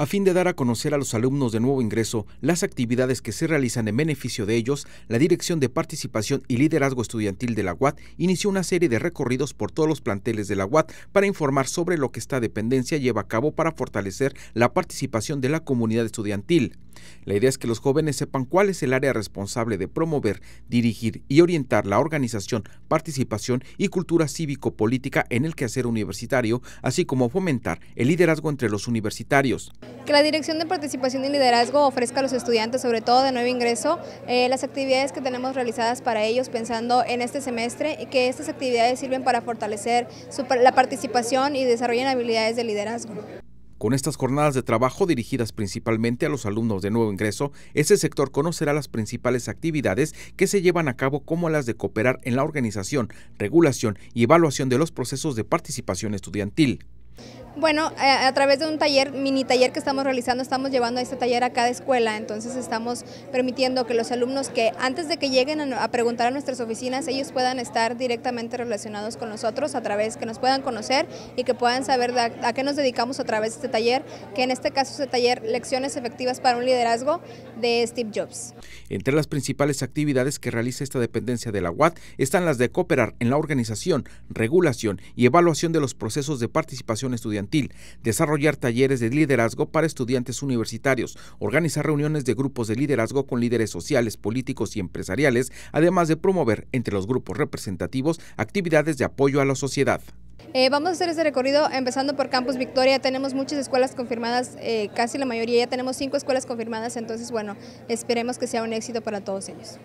a fin de dar a conocer a los alumnos de nuevo ingreso las actividades que se realizan en beneficio de ellos, la Dirección de Participación y Liderazgo Estudiantil de la UAT inició una serie de recorridos por todos los planteles de la UAT para informar sobre lo que esta dependencia lleva a cabo para fortalecer la participación de la comunidad estudiantil. La idea es que los jóvenes sepan cuál es el área responsable de promover, dirigir y orientar la organización, participación y cultura cívico-política en el quehacer universitario, así como fomentar el liderazgo entre los universitarios. Que la Dirección de Participación y Liderazgo ofrezca a los estudiantes, sobre todo de nuevo ingreso, eh, las actividades que tenemos realizadas para ellos pensando en este semestre y que estas actividades sirven para fortalecer la participación y desarrollen habilidades de liderazgo. Con estas jornadas de trabajo dirigidas principalmente a los alumnos de nuevo ingreso, ese sector conocerá las principales actividades que se llevan a cabo como las de cooperar en la organización, regulación y evaluación de los procesos de participación estudiantil. Bueno, eh, a, través de un taller, mini taller que estamos realizando, estamos llevando este taller a cada escuela, entonces estamos permitiendo que los alumnos que antes de que lleguen a, preguntar a nuestras oficinas, ellos puedan estar directamente relacionados con nosotros a través, que nos puedan conocer y que puedan saber a, qué nos dedicamos a través de este taller, que en este caso es este el taller Lecciones Efectivas para un Liderazgo de Steve Jobs. Entre las principales actividades que realiza esta dependencia de la UAT están las de cooperar en la organización, regulación y evaluación de los procesos de participación estudiantil desarrollar talleres de liderazgo para estudiantes universitarios, organizar reuniones de grupos de liderazgo con líderes sociales, políticos y empresariales, además de promover entre los grupos representativos actividades de apoyo a la sociedad. Eh, vamos a hacer este recorrido empezando por Campus Victoria. Tenemos muchas escuelas confirmadas, eh, casi la mayoría. Ya tenemos cinco escuelas confirmadas, entonces bueno, esperemos que sea un éxito para todos ellos.